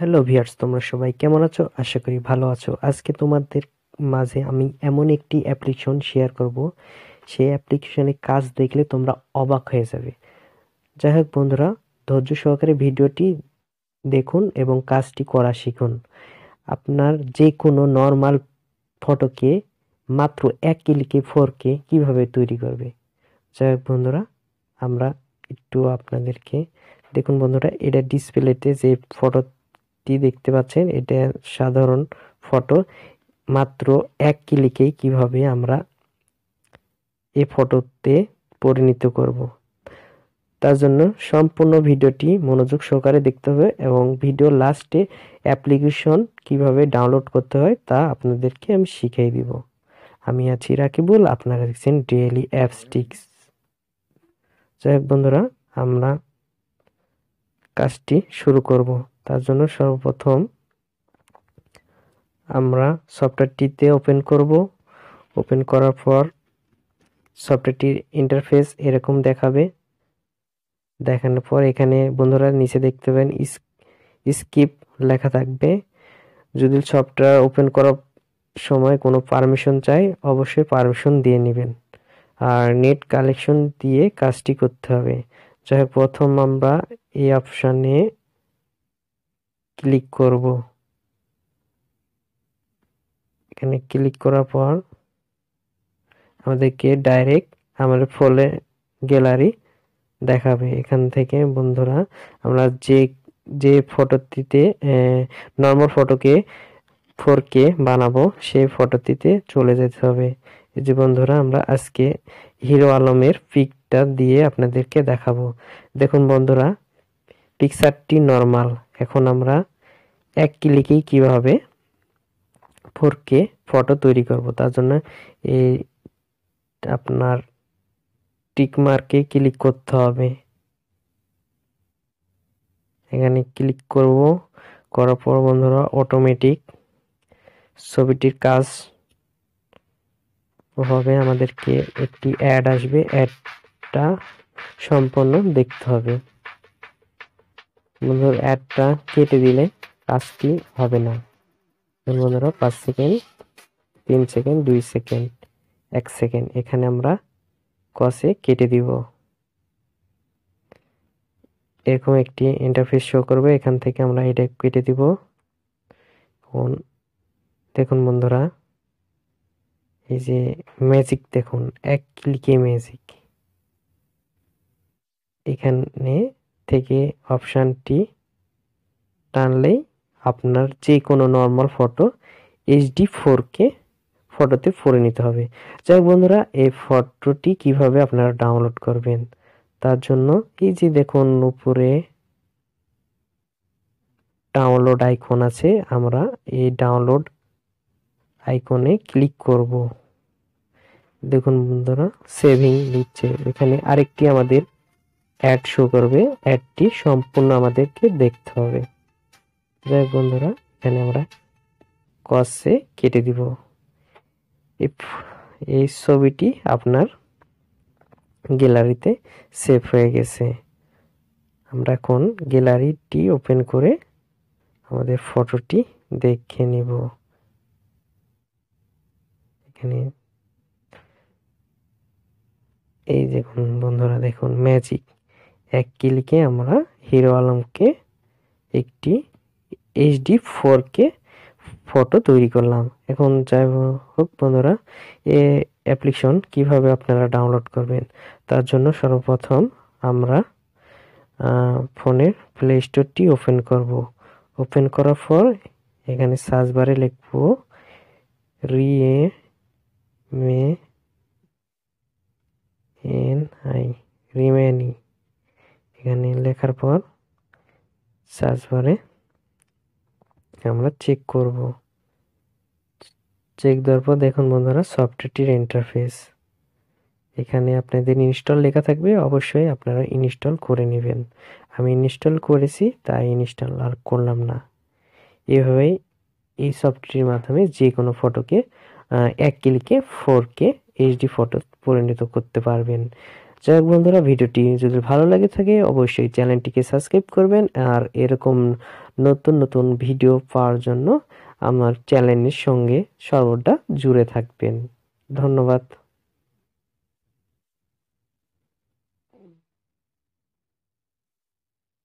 hello viewers তোমরা সবাই কেমন আছো আশা করি ভালো আছো আজকে তোমাদের মাঝে আমি এমন একটি অ্যাপ্লিকেশন শেয়ার করব সেই অ্যাপ্লিকেশনে কাজ দেখলে তোমরা অবাক হয়ে যাবে যাই হোক বন্ধুরা ধৈর্য সহকারে ভিডিওটি দেখুন এবং কাজটি করা শিখুন আপনার যে কোনো নর্মাল ফটোকে মাত্র এক কিলিকে ফোরকে কিভাবে তৈরি করবে যাই হোক বন্ধুরা আমরা একটু আপনাদেরকে দেখুন বন্ধুরা এটা ডিসপ্লেতে যে ফটো টি দেখতে পাচ্ছেন এটা সাধারণ ফটো মাত্র এক ক্লিকেই কিভাবে আমরা এ ফটোতে পরিণত করব তার জন্য সম্পূর্ণ ভিডিওটি মনোযোগ সহকারে দেখতে হবে এবং ভিডিও লাস্টে অ্যাপ্লিকেশন কিভাবে ডাউনলোড করতে হয় তা আপনাদেরকে আমি শিখিয়ে দিব আমি আছি রাকিবুল আপনারা দেখছেন ডেইলি অ্যাপস টিক্স যাই বন্ধুরা আমরা কাজটি শুরু করব তার জন্য সর্বপ্রথম আমরা সফটওয়্যারটিতে ওপেন করব ওপেন করার পর সফটওয়্যারটির ইন্টারফেস এরকম দেখাবে দেখানোর পর এখানে বন্ধুরা নিচে দেখতে পাবেন স্কিপ লেখা থাকবে যদি সফটওয়্যার ওপেন করার সময় কোনো পারমিশন চাই অবশ্যই পারমিশন দিয়ে নেবেন আর নেট কালেকশন দিয়ে কাজটি করতে হবে যাই হোক প্রথম আমরা এই অপশানে ক্লিক করব এখানে ক্লিক করার পর আমাদেরকে ডাইরেক্ট আমাদের ফলে গ্যালারি দেখাবে এখান থেকে বন্ধুরা আমরা যে যে ফটোটিতে নর্মাল ফটোকে ফোর কে বানাবো সেই ফটোটিতে চলে যেতে হবে এই যে বন্ধুরা আমরা আজকে হিরো আলমের পিকটা দিয়ে আপনাদেরকে দেখাবো দেখুন বন্ধুরা পিকচারটি নর্মাল এখন আমরা এক ক্লিকেই কীভাবে ফোর ফটো তৈরি করব তার জন্য এই আপনার টিকমার্কে ক্লিক করতে হবে এখানে ক্লিক করব করার পর বন্ধুরা অটোমেটিক ছবিটির কাজ হবে আমাদেরকে একটি অ্যাড আসবে অ্যাডটা সম্পন্ন দেখতে হবে বন্ধুরা অ্যাডটা কেটে দিলে কাজটি হবে না বন্ধুরা পাঁচ সেকেন্ড তিন সেকেন্ড দুই সেকেন্ড এক সেকেন্ড এখানে আমরা কষে কেটে দিব এরকম একটি ইন্টারফেস শো করবে এখান থেকে আমরা এটা কেটে দিব এখন দেখুন বন্ধুরা এই যে ম্যাজিক দেখুন এক ক্লিকে ম্যাজিক এখানে থেকে অপশানটি টানলেই আপনার যে কোনো normal photo HD four K ফটোতে ফোরে নিতে হবে যাই বন্ধুরা এই ফটোটি কিভাবে আপনারা ডাউনলোড করবেন তার জন্য এই যে দেখুন উপরে ডাউনলোড আইকন আছে আমরা এই ডাউনলোড আইকনে ক্লিক করব দেখুন বন্ধুরা সেভিং নিচ্ছে এখানে আরেকটি আমাদের অ্যাড শো করবে অ্যাডটি সম্পূর্ণ আমাদেরকে দেখতে হবে যাই বন্ধুরা এখানে আমরা কসে কেটে দিব এই ছবিটি আপনার গ্যালারিতে সেভ হয়ে গেছে আমরা এখন গ্যালারিটি ওপেন করে আমাদের ফটোটি দেখে নিব এখানে এই দেখুন বন্ধুরা দেখুন ম্যাজিক এক ক্লিকে আমরা হিরো আলমকে একটি এইচডি ডি ফোরকে ফটো তৈরি করলাম এখন যাই হোক বন্ধুরা এ অ্যাপ্লিকেশন কিভাবে আপনারা ডাউনলোড করবেন তার জন্য সর্বপ্রথম আমরা ফোনের প্লে স্টোরটি ওপেন করব ওপেন করার পর এখানে সার্চ বারে লিখব রিয়ে মে এন আই রিমেনি লেখার পর সার্চ বারে আমরা চেক করব চেক দেওয়ার পর দেখুন বন্ধুরা সফটওয়্যারটির ইন্টারফেস এখানে আপনাদের ইনস্টল লেখা থাকবে অবশ্যই আপনারা ইনস্টল করে নেবেন আমি ইনস্টল করেছি তাই ইনস্টল আর করলাম না এভাবেই এই সফটওয়্যারের মাধ্যমে যে কোনো ফটোকে এক ক্লিকে ফোর কে এইচডি ফটো পরিণত করতে পারবেন যাই হোক বন্ধুরা ভিডিওটি যদি ভালো লাগে থাকে অবশ্যই চ্যানেলটিকে সাবস্ক্রাইব করবেন আর এরকম নতুন নতুন ভিডিও পাওয়ার জন্য আমার চ্যানেলের সঙ্গে সর্বদা জুড়ে থাকবেন ধন্যবাদ